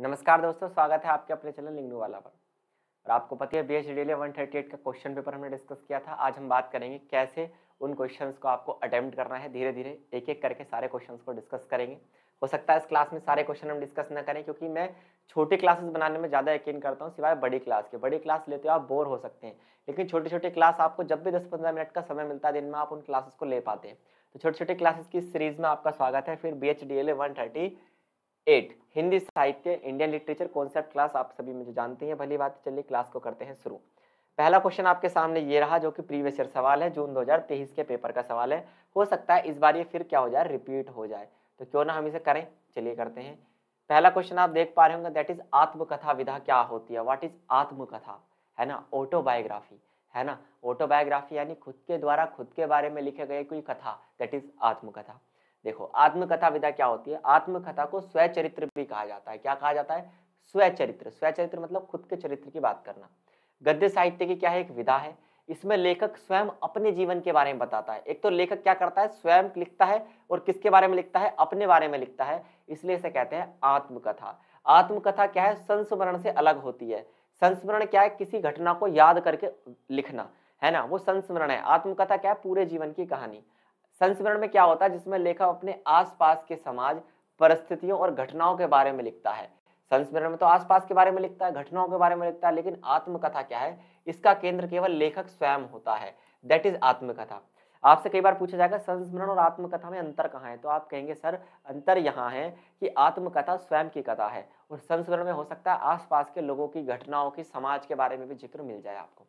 नमस्कार दोस्तों स्वागत है आपके अपने चैनल लिंगनू वाला पर और आपको पता है B H D one thirty eight का क्वेश्चन पेपर हमने डिस्कस किया था आज हम बात करेंगे कैसे उन क्वेश्चंस को आपको अटैम्प्ट करना है धीरे धीरे एक एक करके सारे क्वेश्चंस को डिस्कस करेंगे हो सकता है इस क्लास में सारे क्वेश्चन हम डिस्कस ना करें क्योंकि मैं छोटी क्लासेस बनाने में ज़्यादा यकीन करता हूँ सिवाय बड़ी क्लास के बड़ी क्लास लेते हो आप बोर हो सकते हैं लेकिन छोटी छोटी क्लास आपको जब भी दस पंद्रह मिनट का समय मिलता है दिन में आप उन क्लासेस को ले पाते हैं तो छोटे छोटे क्लासेस की सीरीज़ में आपका स्वागत है फिर B H D L A one thirty eight Hindi साहित्य इंडियन लिटरेचर कॉन्सेप्ट क्लास आप सभी मुझे जानते हैं भली बात चलिए क्लास को करते हैं शुरू पहला क्वेश्चन आपके सामने ये रहा जो कि प्रीवियस ईयर सवाल है जून 2023 के पेपर का सवाल है हो सकता है इस बार ये फिर क्या हो जाए रिपीट हो जाए तो क्यों ना हम इसे करें चलिए करते हैं पहला क्वेश्चन आप देख पा रहे होंगे दैट इज आत्मकथा विधा क्या होती है व्हाट इज आत्मकथा है ना ऑटोबायोग्राफी है ना ऑटोबायोग्राफी यानी खुद के द्वारा खुद के बारे में लिखे गए कोई कथा दैट इज आत्मकथा देखो आत्मकथा विधा क्या होती है आत्मकथा को स्वचरित्र भी कहा जाता है क्या कहा जाता है स्वचरित्र स्वचरित्र मतलब खुद के चरित्र की बात करना गद्य साहित्य की क्या है एक विधा है इसमें लेखक स्वयं अपने जीवन के बारे में बताता है एक तो लेखक क्या करता है स्वयं लिखता है और किसके बारे में लिखता है अपने बारे में लिखता है इसलिए इसे कहते हैं आत्मकथा आत्मकथा क्या है संस्मरण से अलग होती है संस्मरण क्या है किसी घटना को याद करके लिखना है ना वो संस्मरण है आत्मकथा क्या है पूरे जीवन की कहानी संस्मरण में क्या होता है जिसमें लेखक अपने आसपास के समाज परिस्थितियों और घटनाओं के बारे में लिखता है संस्मरण में तो आसपास के बारे में लिखता है घटनाओं के बारे में लिखता है लेकिन आत्मकथा क्या है इसका केंद्र केवल लेखक स्वयं होता है दैट इज आत्मकथा आपसे कई बार पूछा जाएगा संस्मरण और आत्मकथा में अंतर कहाँ है तो आप कहेंगे सर अंतर यहाँ है कि आत्मकथा स्वयं की कथा है और संस्मरण में हो सकता है आसपास के लोगों की घटनाओं की समाज के बारे में भी जिक्र मिल जाए आपको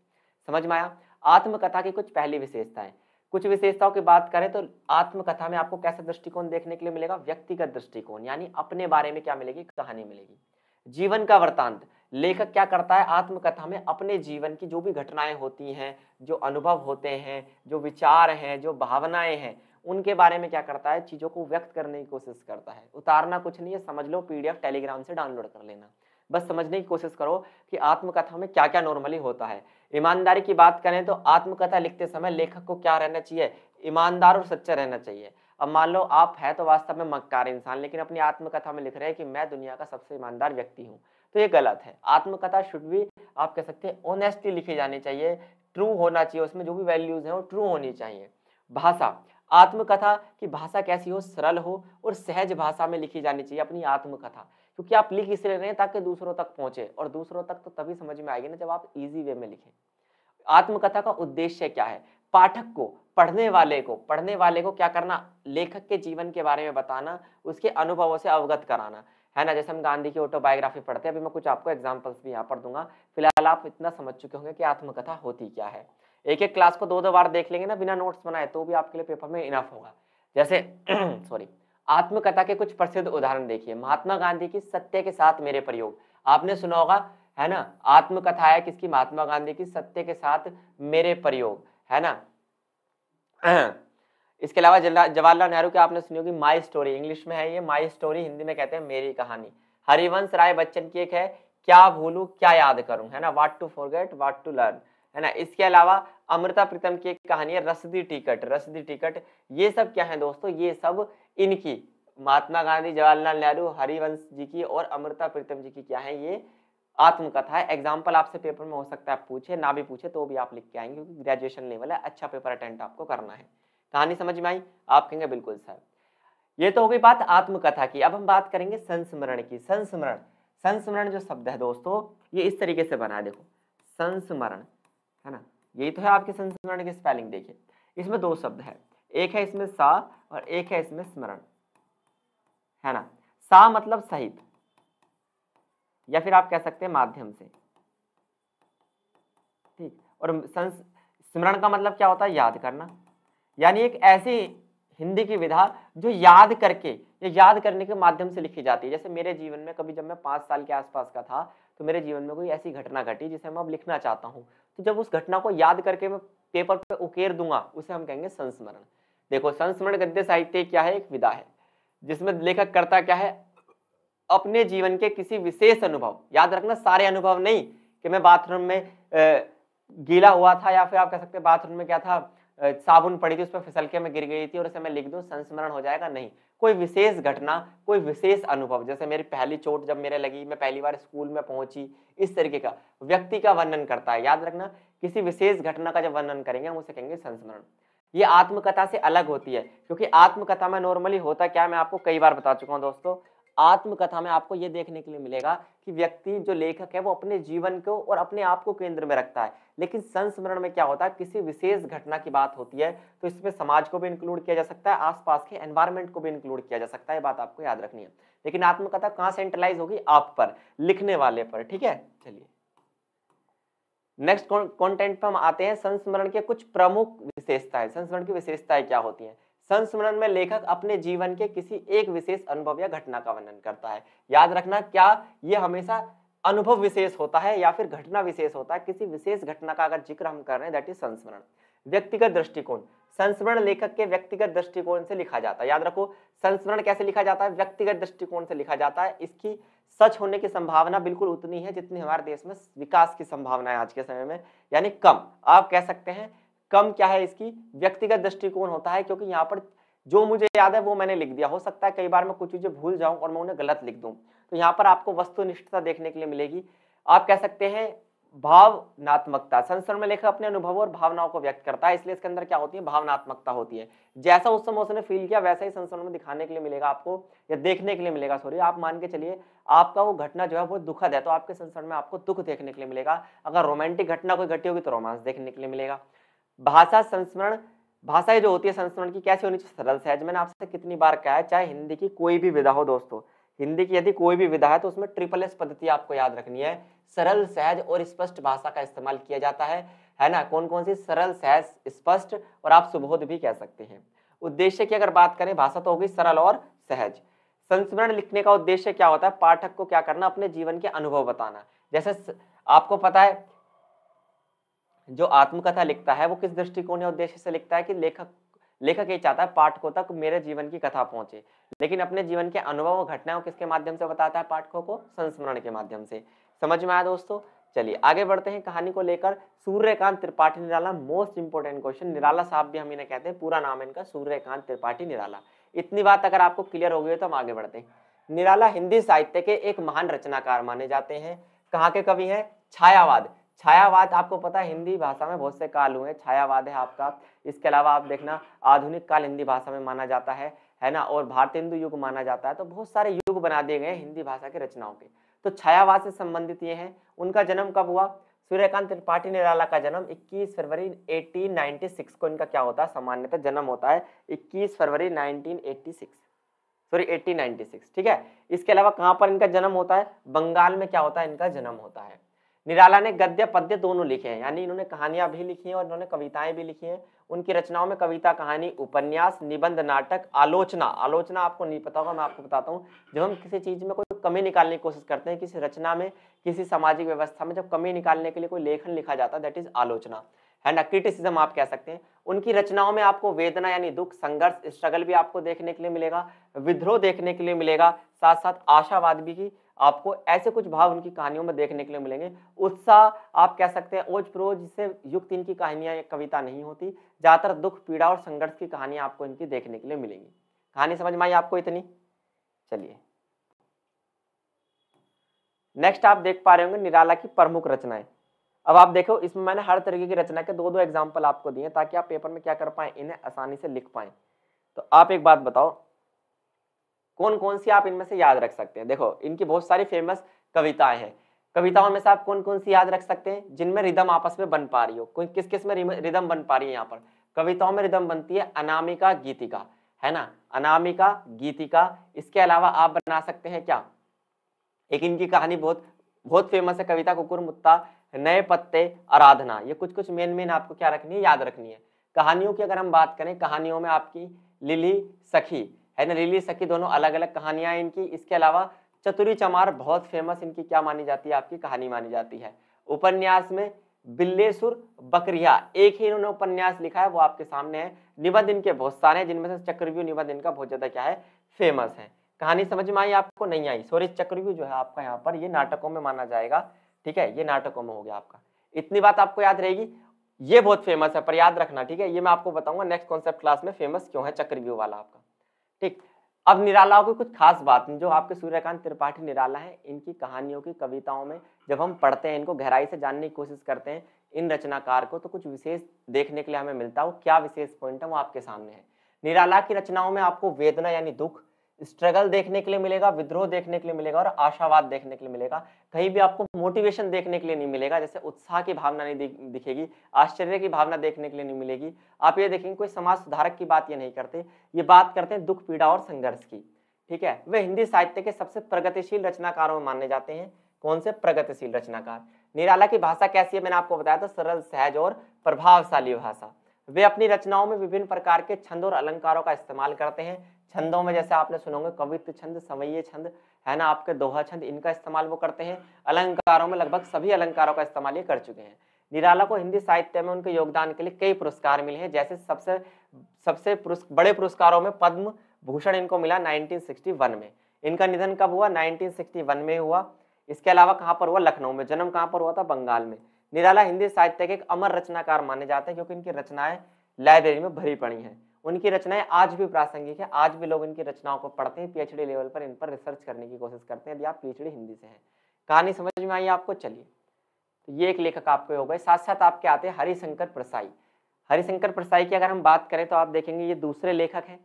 समझ में आया आत्मकथा की कुछ पहली विशेषताएं कुछ विशेषताओं की बात करें तो आत्मकथा में आपको कैसा दृष्टिकोण देखने के लिए मिलेगा व्यक्तिगत दृष्टिकोण यानी अपने बारे में क्या मिलेगी कहानी मिलेगी जीवन का वृतांत लेखक क्या करता है आत्मकथा में अपने जीवन की जो भी घटनाएं होती हैं जो अनुभव होते हैं जो विचार हैं जो भावनाएं हैं उनके बारे में क्या करता है चीज़ों को व्यक्त करने की कोशिश करता है उतारना कुछ नहीं है समझ लो पीडीएफ टेलीग्राम से डाउनलोड कर लेना बस समझने की कोशिश करो कि आत्मकथा में क्या क्या नॉर्मली होता है ईमानदारी की बात करें तो आत्मकथा लिखते समय लेखक को क्या रहना चाहिए ईमानदार और सच्चा रहना चाहिए अब मान लो आप है तो वास्तव में मक्कार इंसान लेकिन अपनी आत्मकथा में लिख रहे हैं कि मैं दुनिया का सबसे ईमानदार व्यक्ति हूँ तो ये गलत है आत्मकथा शुड भी आप कह सकते हैं ऑनेस्टली लिखी जानी चाहिए ट्रू होना चाहिए उसमें जो भी वैल्यूज हैं वो ट्रू होनी चाहिए भाषा आत्मकथा की भाषा कैसी हो सरल हो और सहज भाषा में लिखी जानी चाहिए अपनी आत्मकथा क्योंकि आप लिख इसलिए रहे हैं ताकि दूसरों तक पहुंचे और दूसरों तक तो तभी समझ में आएगी ना जब आप इजी वे में लिखें आत्मकथा का उद्देश्य क्या है पाठक को पढ़ने वाले को पढ़ने वाले को क्या करना लेखक के जीवन के बारे में बताना उसके अनुभवों से अवगत कराना है ना जैसे हम गांधी की ऑटोबायोग्राफी पढ़ते हैं अभी मैं कुछ आपको एग्जाम्पल्स भी यहाँ पर दूंगा फिलहाल आप इतना समझ चुके होंगे कि आत्मकथा होती क्या है एक एक क्लास को दो दो बार देख लेंगे ना बिना नोट्स बनाए तो भी आपके लिए पेपर में इनफ होगा जैसे सॉरी आत्मकथा के कुछ प्रसिद्ध उदाहरण देखिए महात्मा गांधी की सत्य के साथ मेरे प्रयोग आपने सुना होगा है ना आत्मकथा है किसकी महात्मा गांधी की सत्य के साथ मेरे प्रयोग है ना इसके अलावा जवाहरलाल नेहरू की आपने सुनी होगी माई स्टोरी इंग्लिश में है ये माई स्टोरी हिंदी में कहते हैं मेरी कहानी हरिवंश राय बच्चन की एक है क्या भूलू क्या याद करूं है ना what to forget what to learn है ना इसके अलावा अमृता प्रीतम की एक कहानी है रसदी टिकट रसदी टिकट ये सब क्या है दोस्तों ये सब इनकी महात्मा गांधी जवाहरलाल नेहरू हरिवंश जी की और अमृता प्रीतम जी की क्या है ये आत्मकथा है एग्जाम्पल आपसे पेपर में हो सकता है पूछे ना भी पूछे तो भी आप लिख के आएंगे क्योंकि ग्रेजुएशन लेवल है अच्छा पेपर अटेंड आपको करना है कहानी समझ में आई आप कहेंगे बिल्कुल सर ये तो हो गई बात आत्मकथा की अब हम बात करेंगे संस्मरण की संस्मरण संस्मरण जो शब्द है दोस्तों ये इस तरीके से बना देखो संस्मरण है ना यही तो है आपके संस्मरण की स्पेलिंग देखिए इसमें दो शब्द है एक है इसमें सा और एक है इसमें स्मरण है ना सा मतलब सहित या फिर आप कह सकते हैं माध्यम से ठीक और स्मरण का मतलब क्या होता है याद करना यानी एक ऐसी हिंदी की विधा जो याद करके या याद करने के माध्यम से लिखी जाती है जैसे मेरे जीवन में कभी जब मैं पांच साल के आसपास का था तो मेरे जीवन में कोई ऐसी घटना घटी जिसे मैं अब लिखना चाहता हूँ तो जब उस घटना को याद करके मैं पेपर पे उकेर दूंगा उसे हम कहेंगे संस्मरण देखो संस्मरण गद्य साहित्य क्या है एक विधा है जिसमें लेखक करता क्या है अपने जीवन के किसी विशेष अनुभव याद रखना सारे अनुभव नहीं कि मैं बाथरूम में गीला हुआ था या फिर आप कह सकते बाथरूम में क्या था साबुन पड़ी थी उस पर फिसल के मैं गिर गई थी और उसे मैं लिख दूँ संस्मरण हो जाएगा नहीं कोई विशेष घटना कोई विशेष अनुभव जैसे मेरी पहली चोट जब मेरे लगी मैं पहली बार स्कूल में पहुंची इस तरीके का व्यक्ति का वर्णन करता है याद रखना किसी विशेष घटना का जब वर्णन करेंगे हम उसे कहेंगे संस्मरण ये आत्मकथा से अलग होती है क्योंकि आत्मकथा में नॉर्मली होता क्या मैं आपको कई बार बता चुका हूँ दोस्तों आत्मकथा में आपको ये देखने के लिए मिलेगा कि व्यक्ति जो लेखक है वो अपने जीवन को और अपने आप को केंद्र में रखता है लेकिन संस्मरण में क्या होता है किसी विशेष घटना की बात होती है तो इसमें समाज को भी इंक्लूड किया जा सकता है आसपास के एनवायरमेंट को भी इंक्लूड किया जा सकता है ये बात आपको याद रखनी है लेकिन आत्मकथा कहाँ सेंट्रलाइज होगी आप पर लिखने वाले पर ठीक है चलिए नेक्स्ट कंटेंट पर हम आते हैं संस्मरण के कुछ प्रमुख विशेषताएं संस्मरण की विशेषताएं क्या होती हैं संस्मरण में लेखक अपने जीवन के किसी एक विशेष अनुभव या घटना का वर्णन करता है याद रखना क्या ये हमेशा अनुभव विशेष होता है या फिर घटना विशेष होता है किसी विशेष घटना का अगर जिक्र हम कर रहे हैं दैट इज संस्मरण व्यक्तिगत दृष्टिकोण संस्मरण लेखक के व्यक्तिगत दृष्टिकोण से लिखा जाता है याद रखो संस्मरण कैसे लिखा जाता है व्यक्तिगत दृष्टिकोण से लिखा जाता है इसकी सच होने की संभावना बिल्कुल उतनी है जितनी हमारे देश में विकास की संभावना है आज के समय में यानी कम आप कह सकते हैं कम क्या है इसकी व्यक्तिगत दृष्टिकोण होता है क्योंकि यहाँ पर जो मुझे याद है वो मैंने लिख दिया हो सकता है कई बार मैं कुछ चीज़ें भूल जाऊँ और मैं उन्हें गलत लिख दूँ तो यहाँ पर आपको वस्तुनिष्ठता देखने के लिए मिलेगी आप कह सकते हैं भावनात्मकता संस्करण में लेखक अपने अनुभव और भावनाओं को व्यक्त करता है इसलिए इसके अंदर क्या होती है भावनात्मकता होती है जैसा उस समय उसने फील किया वैसा ही संस्करण में दिखाने के लिए मिलेगा आपको या देखने के लिए मिलेगा सॉरी आप मान के चलिए आपका वो घटना जो है वो दुखद है तो आपके संस्करण में आपको दुख देखने के लिए मिलेगा अगर रोमांटिक घटना कोई घटी होगी तो रोमांस देखने के लिए मिलेगा भाषा संस्मरण भाषा जो होती है संस्मरण की कैसे होनी चाहिए सरल सहज मैंने आपसे कितनी बार कहा है चाहे हिंदी की कोई भी विधा हो दोस्तों हिंदी की यदि कोई भी विधा है तो उसमें ट्रिपल एस पद्धति आपको याद रखनी है सरल सहज और स्पष्ट भाषा का इस्तेमाल किया जाता है है ना कौन कौन सी सरल सहज स्पष्ट और आप सुबोध भी कह सकते हैं उद्देश्य की अगर बात करें भाषा तो होगी सरल और सहज संस्मरण लिखने का उद्देश्य क्या होता है पाठक को क्या करना अपने जीवन के अनुभव बताना जैसे आपको पता है जो आत्मकथा लिखता है वो किस दृष्टिकोण या उद्देश्य से लिखता है कि लेखक लेखक ये चाहता है पाठकों तक मेरे जीवन की कथा पहुंचे लेकिन अपने जीवन के अनुभव और घटनाओं किसके माध्यम से बताता है पाठकों को संस्मरण के माध्यम से समझ में आया दोस्तों चलिए आगे बढ़ते हैं कहानी को लेकर Suryakant Tripathi Nirala most important question Nirala साहब भी हम इन्हें कहते हैं पूरा नाम इनका सूर्यकांत त्रिपाठी निराला इतनी बात अगर आपको क्लियर हो गई तो हम आगे बढ़ते हैं निराला हिंदी साहित्य के एक महान रचनाकार माने जाते हैं कहाँ के कवि हैं छायावाद छायावाद आपको पता है हिंदी भाषा में बहुत से काल हुए छायावाद है आपका इसके अलावा आप देखना आधुनिक काल हिंदी भाषा में माना जाता है है ना और भारतेंदु युग माना जाता है तो बहुत सारे युग बना दिए गए हिंदी भाषा की रचनाओं के तो छायावाद से संबंधित ये हैं उनका जन्म कब हुआ सूर्यकांत त्रिपाठी निराला का जन्म 21 फरवरी 1896 को इनका क्या होता है सामान्यतः जन्म होता है 21 फरवरी 1986 सॉरी 1896 ठीक है इसके अलावा कहाँ पर इनका जन्म होता है बंगाल में क्या होता है इनका जन्म होता है निराला ने गद्य पद्य दोनों लिखे हैं यानी इन्होंने कहानियां भी लिखी हैं और इन्होंने कविताएं भी लिखी हैं उनकी रचनाओं में कविता कहानी उपन्यास निबंध नाटक आलोचना आलोचना आपको नहीं पता होगा मैं आपको बताता हूँ जब हम किसी चीज़ में कोई कमी निकालने की कोशिश करते हैं किसी रचना में किसी सामाजिक व्यवस्था में जब कमी निकालने के लिए कोई लेखन लिखा जाता है दैट इज आलोचना है ना क्रिटिसिज्म आप कह सकते हैं उनकी रचनाओं में आपको वेदना यानी दुख संघर्ष स्ट्रगल भी आपको देखने के लिए मिलेगा विद्रोह देखने के लिए मिलेगा साथ साथ आशावाद भी की आपको ऐसे कुछ भाव उनकी कहानियों में देखने के लिए मिलेंगे उत्साह आप कह सकते हैं ओज प्रोज से युक्त इनकी कहानियाँ या कविता नहीं होती ज़्यादातर दुख पीड़ा और संघर्ष की कहानियाँ आपको इनकी देखने के लिए मिलेंगी कहानी समझ में आई आपको इतनी चलिए नेक्स्ट आप देख पा रहे होंगे निराला की प्रमुख रचनाएं अब आप देखो इसमें मैंने हर तरीके की रचना के दो दो एग्जाम्पल आपको दिए ताकि आप पेपर में क्या कर पाए इन्हें आसानी से लिख पाए तो आप एक बात बताओ कौन कौन सी आप इनमें से याद रख सकते हैं देखो इनकी बहुत सारी फेमस कविताएं हैं कविताओं में से आप कौन कौन सी याद रख सकते हैं जिनमें रिदम आपस में बन पा रही हो कोई किस किस में रिदम बन पा रही है यहाँ पर कविताओं में रिदम बनती है अनामिका गीतिका है ना अनामिका गीतिका इसके अलावा आप बना सकते हैं क्या एक इनकी कहानी बहुत बहुत फेमस है कविता कुकुर मुत्ता नए पत्ते आराधना ये कुछ कुछ मेन मेन आपको क्या रखनी है याद रखनी है कहानियों की अगर हम बात करें कहानियों में आपकी लिली सखी है ना लिली सखी दोनों अलग अलग कहानियाँ हैं इनकी इसके अलावा चतुरी चमार बहुत फेमस इनकी क्या मानी जाती है आपकी कहानी मानी जाती है उपन्यास में बिल्लेसुर बकरिया एक ही इन्होंने उपन्यास लिखा है वो आपके सामने है निबंध इनके बहुत सारे हैं जिनमें से चक्रव्यूह निबंध इनका बहुत ज़्यादा क्या है फेमस है कहानी समझ में आई आपको नहीं आई सॉरी चक्रव्यूह जो है आपका यहाँ पर ये नाटकों में माना जाएगा ठीक है ये नाटकों में हो गया आपका इतनी बात आपको याद रहेगी ये बहुत फेमस है पर याद रखना ठीक है ये मैं आपको बताऊंगा नेक्स्ट कॉन्सेप्ट क्लास में फेमस क्यों है चक्रव्यू वाला आपका ठीक अब निरालाओं की कुछ खास बात जो आपके सूर्यकांत त्रिपाठी निराला है इनकी कहानियों की कविताओं में जब हम पढ़ते हैं इनको गहराई से जानने की कोशिश करते हैं इन रचनाकार को तो कुछ विशेष देखने के लिए हमें मिलता है वो क्या विशेष पॉइंट है वो आपके सामने है निराला की रचनाओं में आपको वेदना यानी दुख स्ट्रगल देखने के लिए मिलेगा विद्रोह देखने के लिए मिलेगा और आशावाद देखने के लिए मिलेगा कहीं भी आपको मोटिवेशन देखने के लिए नहीं मिलेगा जैसे उत्साह की भावना नहीं दिखेगी आश्चर्य की भावना देखने के लिए नहीं मिलेगी आप ये देखेंगे कोई समाज सुधारक की बात ये नहीं करते ये बात करते हैं दुख पीड़ा और संघर्ष की ठीक है वे हिंदी साहित्य के सबसे प्रगतिशील रचनाकारों में माने जाते हैं कौन से प्रगतिशील रचनाकार निराला की भाषा कैसी है मैंने आपको बताया था सरल सहज और प्रभावशाली भाषा वे अपनी रचनाओं में विभिन्न प्रकार के छंद और अलंकारों का इस्तेमाल करते हैं छंदों में जैसे आपने सुनोगे कवित्व छंद समय छंद है ना आपके दोहा छंद इनका इस्तेमाल वो करते हैं अलंकारों में लगभग सभी अलंकारों का इस्तेमाल ये कर चुके हैं निराला को हिंदी साहित्य में उनके योगदान के लिए कई पुरस्कार मिले हैं जैसे सबसे सबसे पुरुस, बड़े पुरस्कारों में पद्म भूषण इनको मिला 1961 में इनका निधन कब हुआ 1961 में हुआ इसके अलावा कहाँ पर हुआ लखनऊ में जन्म कहाँ पर हुआ था बंगाल में निराला हिंदी साहित्य के एक अमर रचनाकार माने जाते हैं क्योंकि इनकी रचनाएं लाइब्रेरी में भरी पड़ी हैं उनकी रचनाएं आज भी प्रासंगिक है आज भी लोग इनकी रचनाओं को पढ़ते हैं पीएचडी लेवल पर इन पर रिसर्च करने की कोशिश करते हैं यदि आप पीएचडी हिंदी से हैं कहानी समझ में आई आपको चलिए तो ये एक लेखक आपके हो गए साथ साथ आपके आते हैं हरिशंकर प्रसाई हरिशंकर प्रसाई की अगर हम बात करें तो आप देखेंगे ये दूसरे लेखक हैं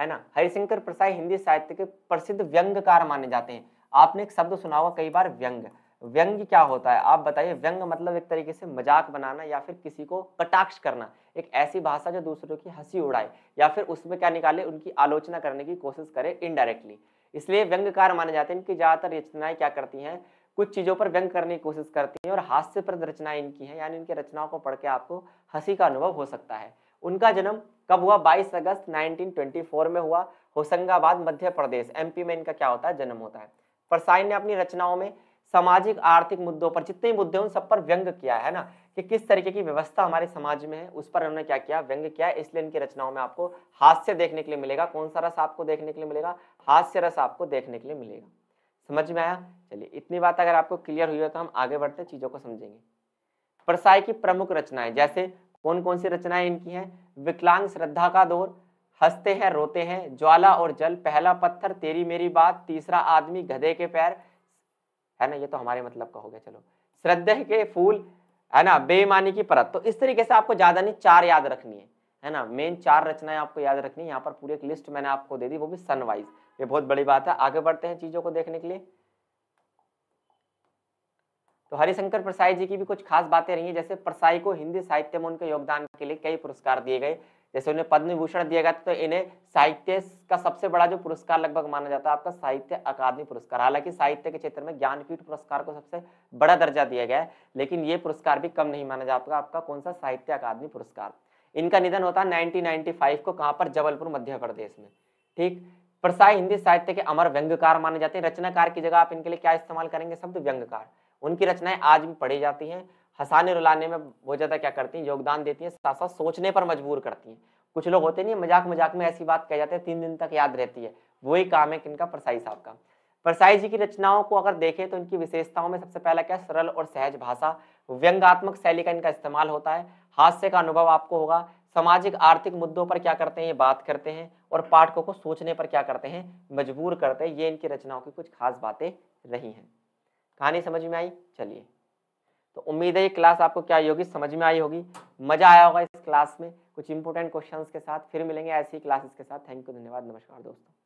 है ना हरिशंकर प्रसाई हिंदी साहित्य के प्रसिद्ध व्यंगकार माने जाते हैं आपने एक शब्द सुना होगा कई बार व्यंग्य व्यंग क्या होता है आप बताइए व्यंग मतलब एक तरीके से मजाक बनाना या फिर किसी को कटाक्ष करना एक ऐसी भाषा जो दूसरों की हंसी उड़ाए या फिर उसमें क्या निकाले उनकी आलोचना करने की कोशिश करे इनडायरेक्टली इसलिए व्यंगकार माने जाते हैं इनकी ज़्यादातर रचनाएं क्या करती हैं कुछ चीज़ों पर व्यंग करने की कोशिश करती हैं और हास्यप्रद रचनाएं इनकी हैं यानी इनकी रचनाओं को पढ़ के आपको हंसी का अनुभव हो सकता है उनका जन्म कब हुआ 22 अगस्त 1924 में हुआ होशंगाबाद मध्य प्रदेश एमपी में इनका क्या होता है जन्म होता है परसाई ने अपनी रचनाओं में सामाजिक आर्थिक मुद्दों पर जितने मुद्दे उन सब पर व्यंग किया है ना कि किस तरीके की व्यवस्था हमारे समाज में है उस पर उन्होंने क्या किया व्यंग किया इसलिए इनकी रचनाओं में आपको हास्य देखने के लिए मिलेगा कौन सा रस आपको देखने के लिए मिलेगा हास्य रस आपको देखने के लिए मिलेगा समझ में आया चलिए इतनी बात अगर आपको क्लियर हुई है तो हम आगे बढ़ते चीज़ों को समझेंगे प्रसाय की प्रमुख रचनाएं जैसे कौन कौन सी रचनाएं इनकी हैं विकलांग श्रद्धा का दौर हंसते हैं रोते हैं ज्वाला और जल पहला पत्थर तेरी मेरी बात तीसरा आदमी गधे के पैर है ना ये तो हमारे मतलब का हो गया चलो श्रद्धा के फूल है ना बेईमानी की परत तो इस तरीके से आपको ज्यादा नहीं चार याद रखनी है है ना मेन चार रचनाएं आपको याद रखनी है यहाँ पर पूरी एक लिस्ट मैंने आपको दे दी वो भी सनवाइज ये बहुत बड़ी बात है आगे बढ़ते हैं चीजों को देखने के लिए तो हरिशंकर प्रसाई जी की भी कुछ खास बातें रही हैं जैसे प्रसाई को हिंदी साहित्य में उनके योगदान के लिए कई पुरस्कार दिए गए जैसे उन्हें पद्म विभूषण दिया गया तो इन्हें साहित्य का सबसे बड़ा जो पुरस्कार लगभग माना जाता है आपका साहित्य अकादमी पुरस्कार हालांकि साहित्य के क्षेत्र में ज्ञानपीठ पुरस्कार को सबसे बड़ा दर्जा दिया गया है लेकिन ये पुरस्कार भी कम नहीं माना जाता आपका कौन सा साहित्य अकादमी पुरस्कार इनका निधन होता है 1995 को कहाँ पर जबलपुर मध्य प्रदेश में ठीक प्रसाई हिंदी साहित्य के अमर व्यंगकार माने जाते हैं रचनाकार की जगह आप इनके लिए क्या इस्तेमाल करेंगे शब्द व्यंगकार उनकी रचनाएं आज भी पढ़ी जाती हैं हंसाने रुलाने में बहुत ज़्यादा क्या करती हैं योगदान देती हैं साथ साथ सोचने पर मजबूर करती हैं कुछ लोग होते नहीं मजाक मजाक में ऐसी बात कह जाते हैं तीन दिन तक याद रहती है वही काम है किनका परसाई साहब का परसाई जी की रचनाओं को अगर देखें तो इनकी विशेषताओं में सबसे पहला क्या सरल और सहज भाषा व्यंगात्मक शैली का इनका इस्तेमाल होता है हास्य का अनुभव आपको होगा सामाजिक आर्थिक मुद्दों पर क्या करते हैं ये बात करते हैं और पाठकों को सोचने पर क्या करते हैं मजबूर करते हैं ये इनकी रचनाओं की कुछ खास बातें रही हैं कहानी समझ में आई चलिए तो उम्मीद है ये क्लास आपको क्या आई होगी समझ में आई होगी मज़ा आया होगा इस क्लास में कुछ इंपॉर्टेंट क्वेश्चंस के साथ फिर मिलेंगे ऐसी क्लासेस के साथ थैंक यू धन्यवाद नमस्कार दोस्तों